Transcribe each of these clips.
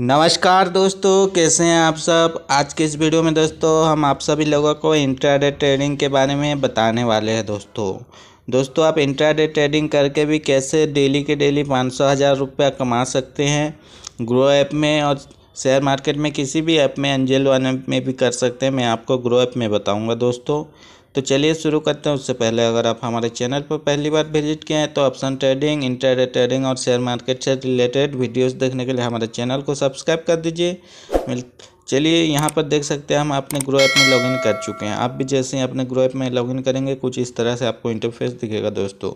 नमस्कार दोस्तों कैसे हैं आप सब आज के इस वीडियो में दोस्तों हम आप सभी लोगों को इंट्राडे ट्रेडिंग के बारे में बताने वाले हैं दोस्तों दोस्तों आप इंट्राडे ट्रेडिंग करके भी कैसे डेली के डेली पाँच सौ हज़ार रुपया कमा सकते हैं ग्रो ऐप में और शेयर मार्केट में किसी भी ऐप में एंजल वन में भी कर सकते हैं मैं आपको ग्रो ऐप में बताऊँगा दोस्तों तो चलिए शुरू करते हैं उससे पहले अगर आप हमारे चैनल पर पहली बार विजिट किए हैं तो ऑप्शन ट्रेडिंग इंटरनेट ट्रेडिंग और शेयर मार्केट से रिलेटेड वीडियोस देखने के लिए हमारे चैनल को सब्सक्राइब कर दीजिए मिल चलिए यहाँ पर देख सकते हैं हम अपने ग्रो ऐप में लॉगिन कर चुके हैं आप भी जैसे ही अपने ग्रो ऐप में लॉगिन करेंगे कुछ इस तरह से आपको इंटरफेस दिखेगा दोस्तों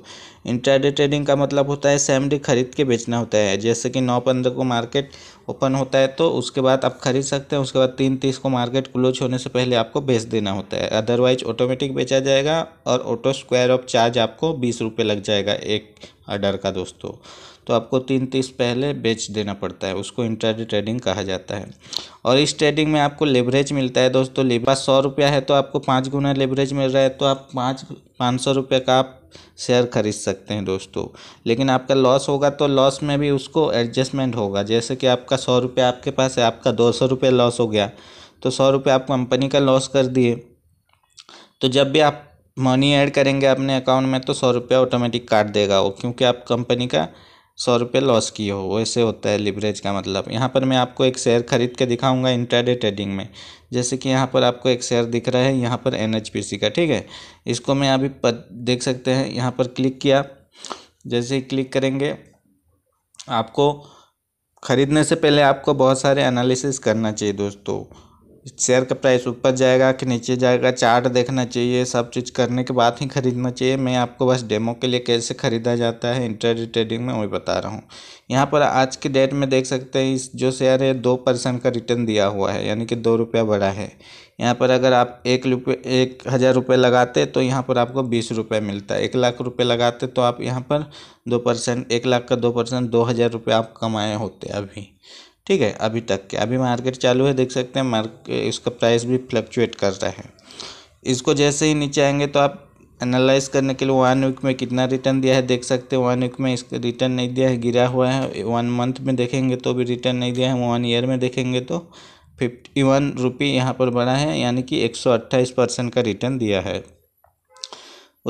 इंट्राडे ट्रेडिंग का मतलब होता है सेम डे खरीद के बेचना होता है जैसे कि नौ पंद्रह को मार्केट ओपन होता है तो उसके बाद आप खरीद सकते हैं उसके बाद तीन तीस को मार्केट क्लोज होने से पहले आपको बेच देना होता है अदरवाइज ऑटोमेटिक बेचा जाएगा और ऑटो स्क्वायर ऑफ चार्ज आपको बीस रुपये लग जाएगा एक ऑर्डर का दोस्तों तो आपको तीन तीस पहले बेच देना पड़ता है उसको इंट्राडे ट्रेडिंग कहा जाता है और इस ट्रेडिंग में आपको लेवरेज मिलता है दोस्तों लेबा सौ रुपया है तो आपको पाँच गुना लेवरेज मिल रहा है तो आप पाँच पाँच सौ रुपये का आप शेयर खरीद सकते हैं दोस्तों लेकिन आपका लॉस होगा तो लॉस में भी उसको एडजस्टमेंट होगा जैसे कि आपका सौ रुपये आपके पास है आपका दो सौ रुपये लॉस हो गया तो सौ रुपये आप कंपनी का लॉस कर दिए तो जब भी आप मनी ऐड करेंगे अपने अकाउंट में तो सौ रुपया ऑटोमेटिक काट देगा वो क्योंकि आप कंपनी का सौ रुपये लॉस किए हो वैसे होता है लिवरेज का मतलब यहाँ पर मैं आपको एक शेयर खरीद के दिखाऊंगा इंट्राडे ट्रेडिंग में जैसे कि यहाँ पर आपको एक शेयर दिख रहा है यहाँ पर एन का ठीक है इसको मैं अभी देख सकते हैं यहाँ पर क्लिक किया जैसे ही क्लिक करेंगे आपको ख़रीदने से पहले आपको बहुत सारे एनालिसिस करना चाहिए दोस्तों शेयर का प्राइस ऊपर जाएगा कि नीचे जाएगा चार्ट देखना चाहिए सब चीज़ करने के बाद ही ख़रीदना चाहिए मैं आपको बस डेमो के लिए कैसे ख़रीदा जाता है इंटर ट्रेडिंग में वही बता रहा हूँ यहाँ पर आज के डेट में देख सकते हैं इस जो शेयर है दो परसेंट का रिटर्न दिया हुआ है यानी कि दो रुपया बढ़ा है यहाँ पर अगर आप एक रुपये एक हज़ार रुपये लगाते तो यहाँ पर आपको बीस रुपये मिलता है एक लाख रुपये लगाते तो आप यहाँ पर दो परसेंट एक लाख का दो परसेंट दो हज़ार रुपये आप कमाए होते अभी ठीक है अभी तक के अभी मार्केट चालू है देख सकते हैं मार्केट इसका प्राइस भी फ्लक्चुएट कर रहा है इसको जैसे ही नीचे आएंगे तो आप एनालाइज करने के लिए वन वीक में कितना रिटर्न दिया है देख सकते हैं वन वीक में इसका रिटर्न नहीं दिया है गिरा हुआ है वन मंथ में देखेंगे तो भी रिटर्न नहीं दिया है वन ईयर में देखेंगे तो फिफ्टी वन रुपी यहाँ पर बढ़ा है यानी कि एक सौ अट्ठाईस परसेंट का रिटर्न दिया है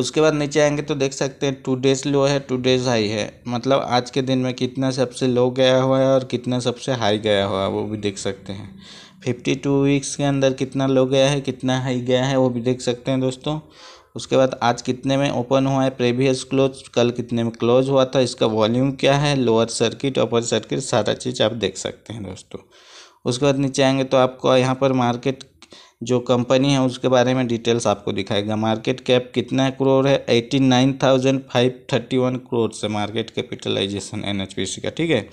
उसके बाद नीचे आएंगे तो देख सकते हैं टू डेज लो है टू डेज हाई है मतलब आज के दिन में कितना सबसे लो गया हुआ है और कितना सबसे हाई गया हुआ है वो भी देख सकते हैं फिफ्टी टू वीक्स के अंदर कितना लो गया है कितना हाई गया है वो भी देख सकते हैं दोस्तों उसके बाद आज कितने में ओपन हुआ है प्रीवियस क्लोज कल कितने में क्लोज हुआ था इसका वॉल्यूम क्या है लोअर सर्किट अपर सर्किट सारा चीज़ आप देख सकते हैं दोस्तों उसके बाद नीचे आएंगे तो आपको यहाँ पर मार्केट जो कंपनी है उसके बारे में डिटेल्स आपको दिखाएगा मार्केट कैप कितना करोड़ है eighty nine thousand five thirty one crore से market capitalization N H P C का ठीक है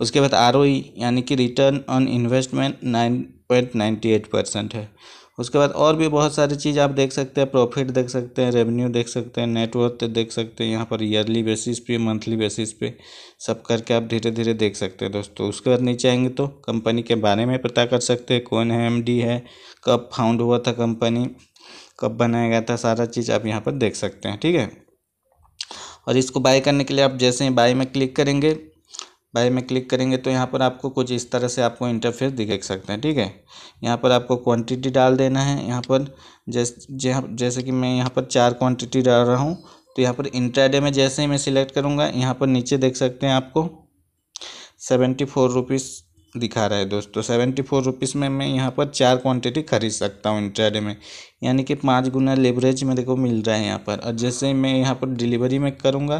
उसके बाद आर ओ ई यानी कि return on investment nine point ninety eight percent है उसके बाद और भी बहुत सारी चीज़ आप देख सकते हैं प्रॉफिट देख सकते हैं रेवेन्यू देख सकते हैं नेटवर्थ देख सकते हैं यहाँ पर ईयरली बेसिस पे मंथली बेसिस पे सब करके आप धीरे धीरे देख सकते हैं दोस्तों उसके बाद नीचे आएंगे तो कंपनी के बारे में पता कर सकते हैं कौन है एमडी है कब फाउंड हुआ था कंपनी कब बनाया गया था सारा चीज़ आप यहाँ पर देख सकते हैं ठीक है और इसको बाय करने के लिए आप जैसे ही बाय में क्लिक करेंगे बाय में क्लिक करेंगे तो यहाँ पर आपको कुछ इस तरह से आपको इंटरफेस दिख सकते हैं ठीक है यहाँ पर आपको क्वांटिटी डाल देना है यहाँ पर जैसे जैसे कि मैं यहाँ पर चार क्वांटिटी डाल रहा हूँ तो यहाँ पर इंट्राडे में जैसे ही मैं सिलेक्ट करूँगा यहाँ पर नीचे देख सकते हैं आपको सेवेंटी फोर रुपीज़ दिखा रहा है दोस्तों तो सेवेंटी फोर रुपीज़ में मैं यहाँ पर चार क्वांटिटी खरीद सकता हूँ इंट्राडे में यानी कि पाँच गुना लेवरेज मेरे को मिल रहा है यहाँ पर और जैसे मैं यहाँ पर डिलीवरी में करूँगा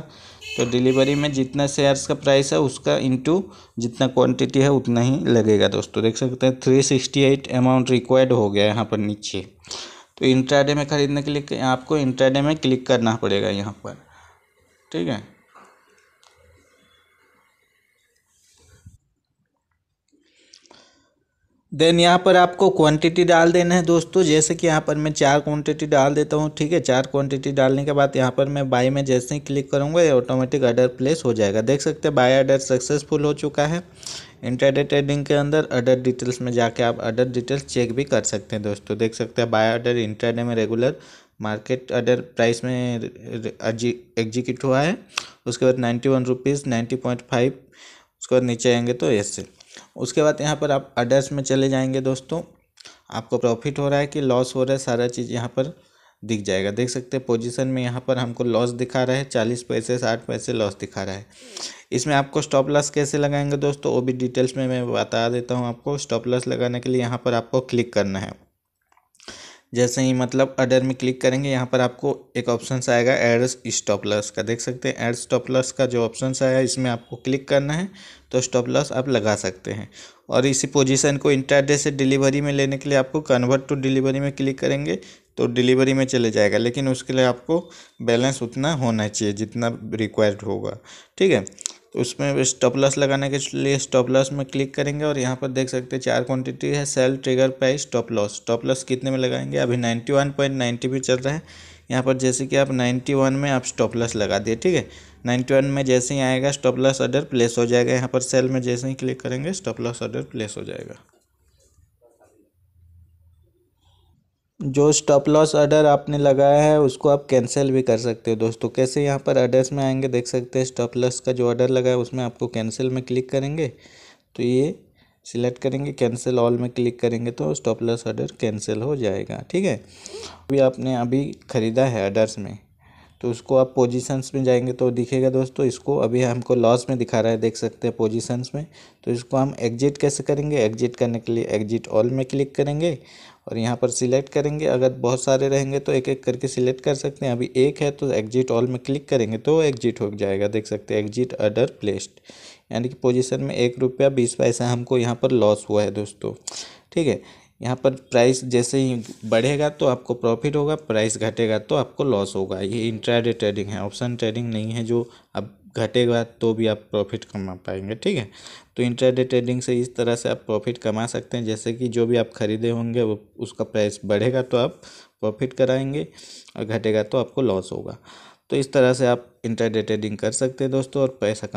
तो डिलीवरी में जितना शेयर्स का प्राइस है उसका इंटू जितना क्वांटिटी है उतना ही लगेगा दोस्तों तो देख सकते हैं three sixty eight amount required हो गया यहाँ पर नीचे तो इंट्राडे में ख़रीदने के लिए आपको इंट्राडे में क्लिक करना पड़ेगा यहाँ पर ठीक है देन यहाँ पर आपको क्वांटिटी डाल देना है दोस्तों जैसे कि यहाँ पर मैं चार क्वांटिटी डाल देता हूँ ठीक है चार क्वांटिटी डालने के बाद यहाँ पर मैं बाई में जैसे ही क्लिक करूँगा ये ऑटोमेटिक ऑर्डर प्लेस हो जाएगा देख सकते हैं बाई ऑर्डर सक्सेसफुल हो चुका है इंटरडे ट्रेडिंग के अंदर अडर डिटेल्स में जाके आप ऑर्डर डिटेल्स चेक भी कर सकते हैं दोस्तों देख सकते हैं बाय ऑर्डर इंटरडे में रेगुलर मार्केट अडर प्राइस में एग्जीक्यूट हुआ है उसके बाद ninety one rupees ninety point five उसके बाद नीचे आएंगे तो ऐसे उसके बाद यहाँ पर आप अडर्स में चले जाएंगे दोस्तों आपको प्रॉफिट हो रहा है कि लॉस हो रहा है सारा चीज़ यहाँ पर दिख जाएगा देख सकते हैं पोजीशन में यहाँ पर हमको लॉस दिखा रहा है चालीस पैसे साठ पैसे लॉस दिखा रहा है इसमें आपको स्टॉप लॉस कैसे लगाएंगे दोस्तों वो भी डिटेल्स में मैं बता देता हूँ आपको स्टॉप लॉस लगाने के लिए यहाँ पर आपको क्लिक करना है जैसे ही मतलब अडर में क्लिक करेंगे यहाँ पर आपको एक ऑप्शन आएगा एड स्टॉप लॉस का देख सकते हैं एड स्टॉप लॉस का जो ऑप्शन आया इसमें आपको क्लिक करना है तो स्टॉप लॉस आप लगा सकते हैं और इसी पोजीशन को इंटरडे से डिलीवरी में लेने के लिए आपको कन्वर्ट टू डिलीवरी में क्लिक करेंगे तो डिलीवरी में चले जाएगा लेकिन उसके लिए आपको बैलेंस उतना होना चाहिए जितना रिक्वायर्ड होगा ठीक है तो उसमें स्टॉपलस लगाने के लिए स्टॉप लॉस में क्लिक करेंगे और यहाँ पर देख सकते हैं चार क्वांटिटी है sell trigger price stop loss stop loss कितने में लगाएंगे अभी नाइन्टी वन पॉइंट नाइन्टी भी चल रहा है यहाँ पर जैसे कि आप नाइन्टी वन में आप स्टॉप लॉस लगा दिए ठीक है नाइन्टी वन में जैसे ही आएगा स्टॉप लॉस ऑर्डर प्लेस हो जाएगा यहाँ पर सेल में जैसे ही क्लिक करेंगे स्टॉप लॉस ऑर्डर प्लेस हो जाएगा जो स्टॉप लॉस ऑर्डर आपने लगाया है उसको आप कैंसिल भी कर सकते हो दोस्तों कैसे यहाँ पर अर्डर्स में आएंगे देख सकते हैं स्टॉप लॉस का जो ऑर्डर लगा है उसमें आपको कैंसिल में क्लिक करेंगे तो ये सिलेक्ट करेंगे कैंसिल ऑल में क्लिक करेंगे तो स्टॉप लॉस ऑर्डर कैंसिल हो जाएगा ठीक है अभी आपने अभी ख़रीदा है अर्डर्स में तो उसको आप पोजीशंस में जाएंगे तो दिखेगा दोस्तों इसको अभी हमको लॉस में दिखा रहा है देख सकते हैं पोजीशंस में तो इसको हम एग्जिट कैसे करेंगे एग्जिट करने के लिए एग्जिट ऑल में क्लिक करेंगे और यहाँ पर सिलेक्ट करेंगे अगर बहुत सारे रहेंगे तो एक एक करके सिलेक्ट कर सकते हैं अभी एक है तो एग्जिट ऑल में क्लिक करेंगे तो एग्जिट हो जाएगा देख सकते हैं एग्जिट अडर प्लेस्ड यानी कि पोजिशन में एक रुपया बीस पैसा हमको यहाँ पर लॉस हुआ है दोस्तों ठीक है यहाँ पर प्राइस जैसे ही बढ़ेगा तो आपको प्रॉफिट होगा प्राइस घटेगा तो आपको लॉस होगा ये इंट्राडे ट्रेडिंग है ऑप्शन ट्रेडिंग नहीं है जो अब घटेगा तो भी आप प्रॉफिट कमा पाएंगे ठीक है तो इंट्राडे ट्रेडिंग से इस तरह से आप प्रॉफिट कमा सकते हैं जैसे कि जो भी आप खरीदे होंगे वो उसका प्राइस बढ़ेगा तो आप प्रॉफिट कराएंगे और घटेगा तो आपको लॉस होगा तो इस तरह से आप इंट्राडे ट्रेडिंग कर सकते हैं दोस्तों और पैसा कमा